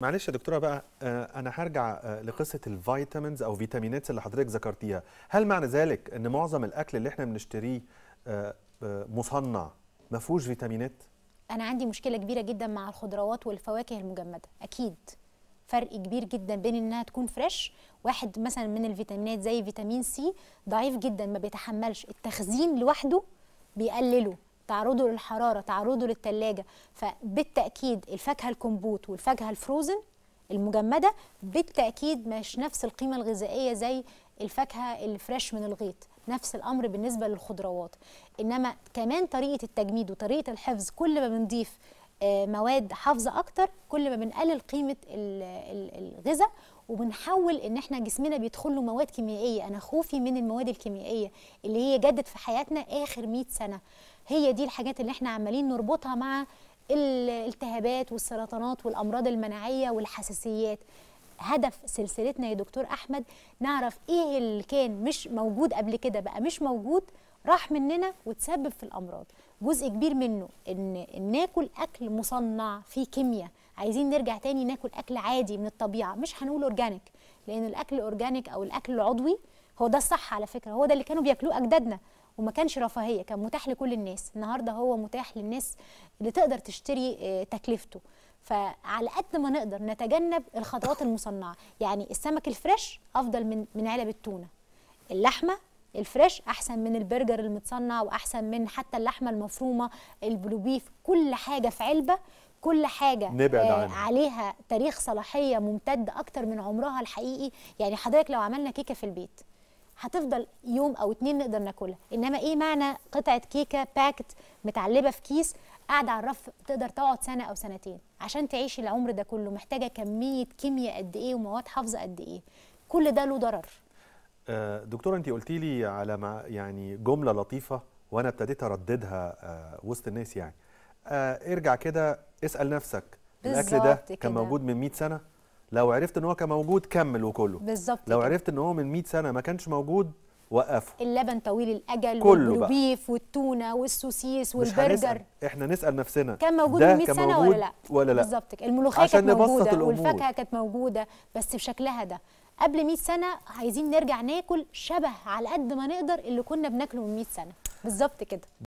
معلش يا دكتوره بقى آه، انا هرجع آه، لقصه الفيتامينز او فيتامينات اللي حضرتك ذكرتيها هل معنى ذلك ان معظم الاكل اللي احنا بنشتريه آه، مصنع ما فيهوش فيتامينات انا عندي مشكله كبيره جدا مع الخضروات والفواكه المجمده اكيد فرق كبير جدا بين انها تكون فريش واحد مثلا من الفيتامينات زي فيتامين سي ضعيف جدا ما بيتحملش التخزين لوحده بيقلله تعرضه للحراره تعرضه للثلاجه فبالتاكيد الفاكهه الكمبوت والفاكهه الفروزن المجمده بالتاكيد مش نفس القيمه الغذائيه زي الفاكهه الفريش من الغيط نفس الامر بالنسبه للخضروات انما كمان طريقه التجميد وطريقه الحفظ كل ما بنضيف آه، مواد حافظه اكتر كل ما بنقلل قيمه الغذاء وبنحول ان احنا جسمنا بيدخل له مواد كيميائيه انا خوفي من المواد الكيميائيه اللي هي جدت في حياتنا اخر 100 سنه هي دي الحاجات اللي احنا عمالين نربطها مع الالتهابات والسرطانات والامراض المناعيه والحساسيات هدف سلسلتنا يا دكتور احمد نعرف ايه اللي كان مش موجود قبل كده بقى مش موجود راح مننا وتسبب في الامراض جزء كبير منه ان ناكل اكل مصنع فيه كيمياء عايزين نرجع تاني ناكل اكل عادي من الطبيعه مش هنقول اورجانيك لان الاكل اورجانيك او الاكل العضوي هو ده الصح على فكره هو ده اللي كانوا بياكلوه اجدادنا وما كانش رفاهيه كان متاح لكل الناس النهارده هو متاح للناس اللي تقدر تشتري آه، تكلفته فعلى قد ما نقدر نتجنب الخضروات المصنعه يعني السمك الفريش افضل من من علب التونه اللحمه الفريش احسن من البرجر المتصنع واحسن من حتى اللحمه المفرومه البلو بيف كل حاجه في علبه كل حاجة نبعد آه عنها. عليها تاريخ صلاحية ممتد أكتر من عمرها الحقيقي يعني حضرتك لو عملنا كيكة في البيت هتفضل يوم او اتنين نقدر ناكلها انما ايه معنى قطعه كيكه باكت متعلبه في كيس قاعده على الرف تقدر تقعد سنه او سنتين عشان تعيش العمر ده كله محتاجه كميه كيمياء قد ايه ومواد حافظه قد ايه كل ده له ضرر آه، دكتوره انت قلتي لي على ما يعني جمله لطيفه وانا ابتديت ارددها آه، وسط الناس يعني آه، ارجع كده اسال نفسك الاكل ده كان موجود من 100 سنه لو عرفت ان هو كان موجود كمل وكله بالظبط لو عرفت ان هو من 100 سنه ما كانش موجود وقفه اللبن طويل الاجل والبيف والتونه والسوسيس والبرجر مش احنا نسال نفسنا كان موجود من 100 سنه ولا لا ولا لا بالظبط الملوخيه كانت موجوده والفاكهه كانت موجوده بس بشكلها ده قبل 100 سنه عايزين نرجع ناكل شبه على قد ما نقدر اللي كنا بناكله من 100 سنه بالظبط كده